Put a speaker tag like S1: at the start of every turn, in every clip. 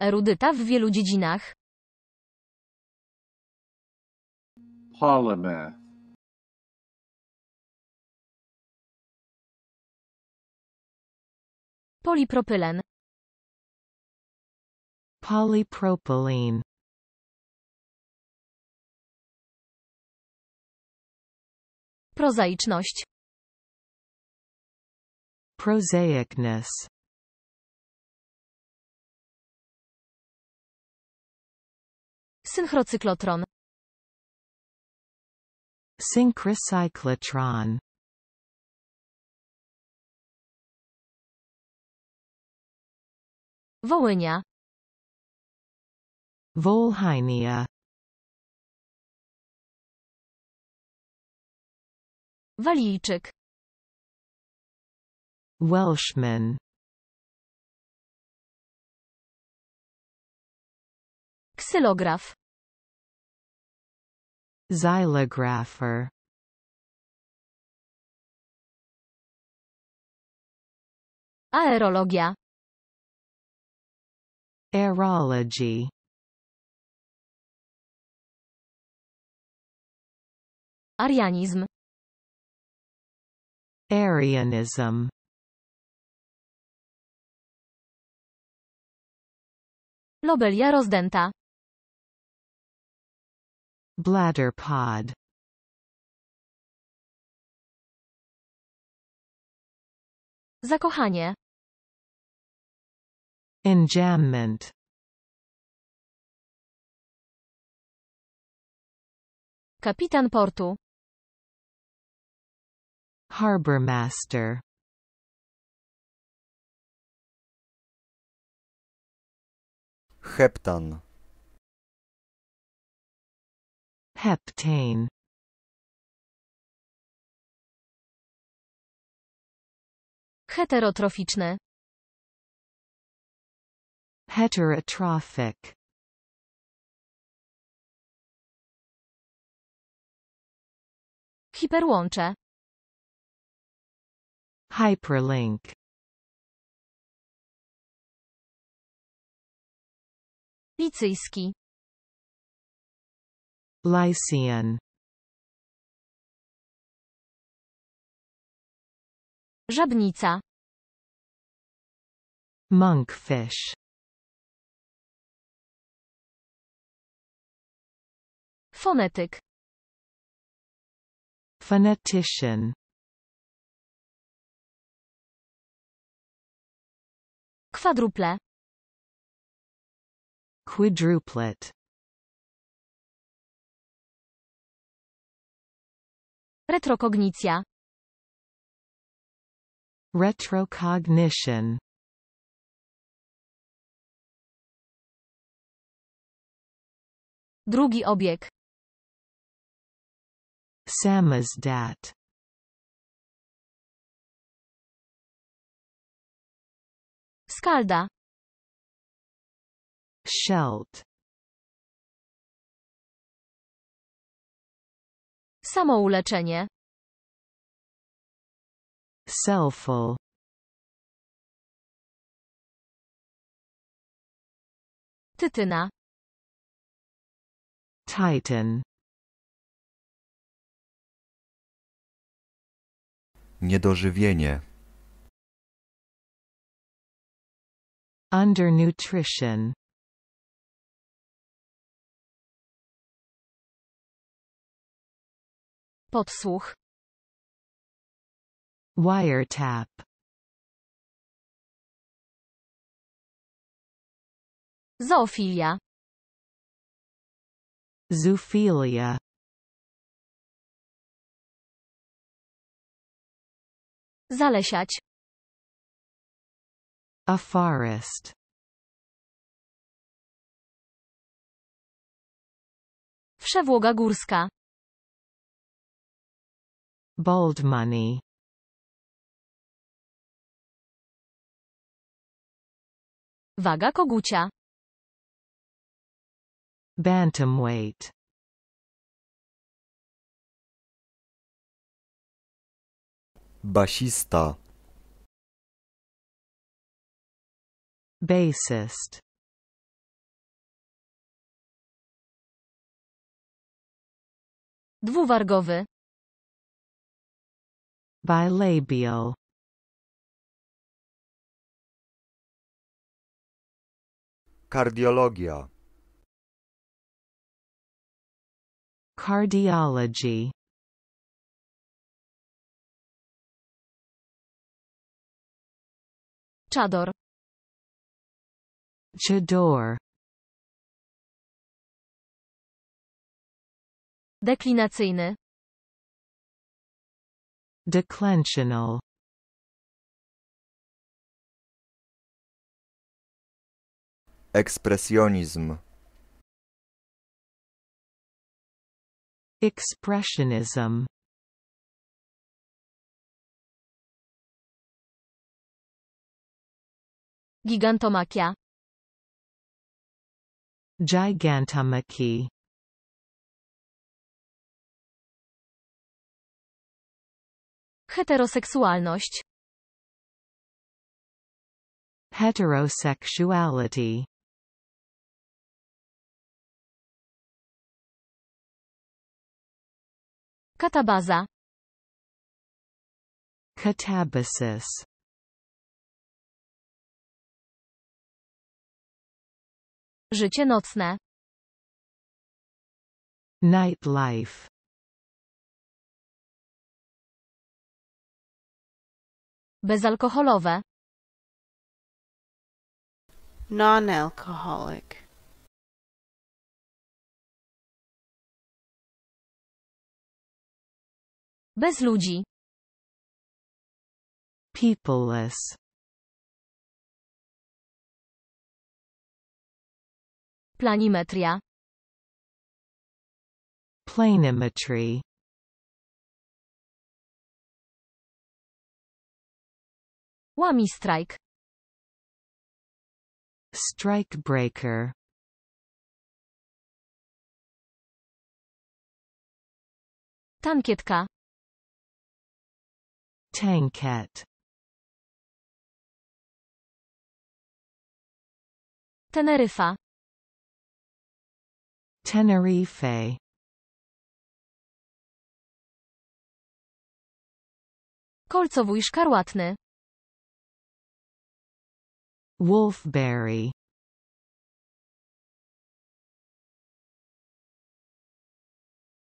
S1: Erudyta w wielu dziedzinach. Polymath. Polipropylen. Prozaiczność. Prosaicness. Synchrocyklotron. Synchrocyclotron. Wołynia. Wolhynia. Walijczyk. Welshman. Ksylograf. Xylographer. Aerologia. Aerology. Arianizm. Arianism. Lobelia rozdęta. Bladder pod Zakochanie. Enjambment. Kapitan portu. master. Heptan. Heptane Heterotroficzne Heterotrophic Hiperłącze Hyperlink Licyjski Lycian Żabnica Monkfish Fonetyk Phonetician Kwadruple Quadruplet Retrokognicja. Retrocognition. Drugi obieg. Samizdat. Skalda. Shelt. Samouleczenie. Selfful. Tytyna. Titan. Niedożywienie. Undernutrition. Podsłuch. Wiretap. Zoofilia. Zoophilia. Zalesiać. A forest. Przewłoga górska. Bold money Waga kogucia. weight. Basista. Bassist. Dwuwargowy. Bilabial Kardiologia Cardiology Chador Chador Deklinacyjny Declensional Expressionism. Expressionism Gigantomachia Gigantomachy Heteroseksualność. Heterosexuality. Katabaza. Catabasis. Życie nocne. Nightlife. Bezalkoholowe. Non-alcoholic. Bez ludzi. Peopleless. Planimetria. Planimetry. Łami strajk. Strike breaker. Tankietka. Tanket. Teneryfa. Tenerife. Kolcowój szkarłatny. Wolfberry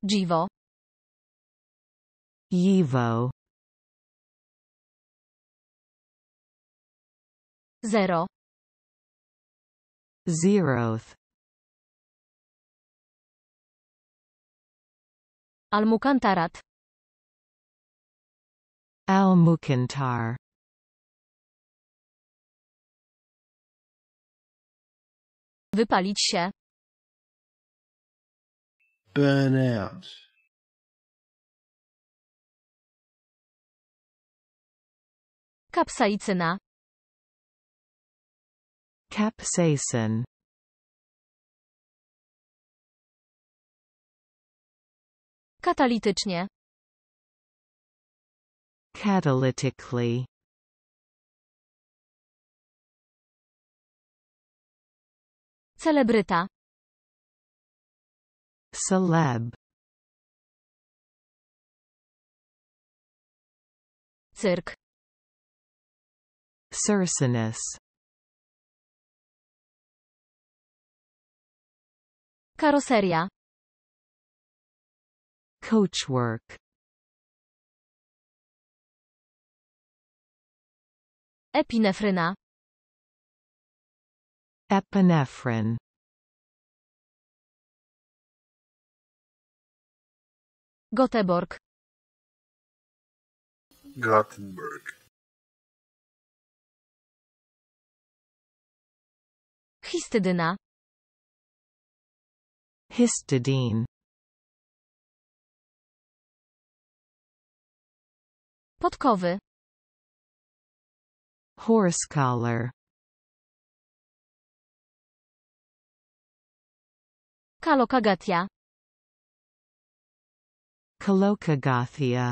S1: Jivo Yivo Zero Zeroth Almukantarat Almukantar Wypalić się. Burn out. Kapsaicyna. Capsaicin. Katalitycznie. Catalytically. Celebryta. Celeb. Cyrk. Circinus. Karoseria. Coachwork. Epinefryna. Epinephrine Göteborg Gothenburg Histydyna Histidine Podkowy Horse collar Kalokagathya Kalokagathya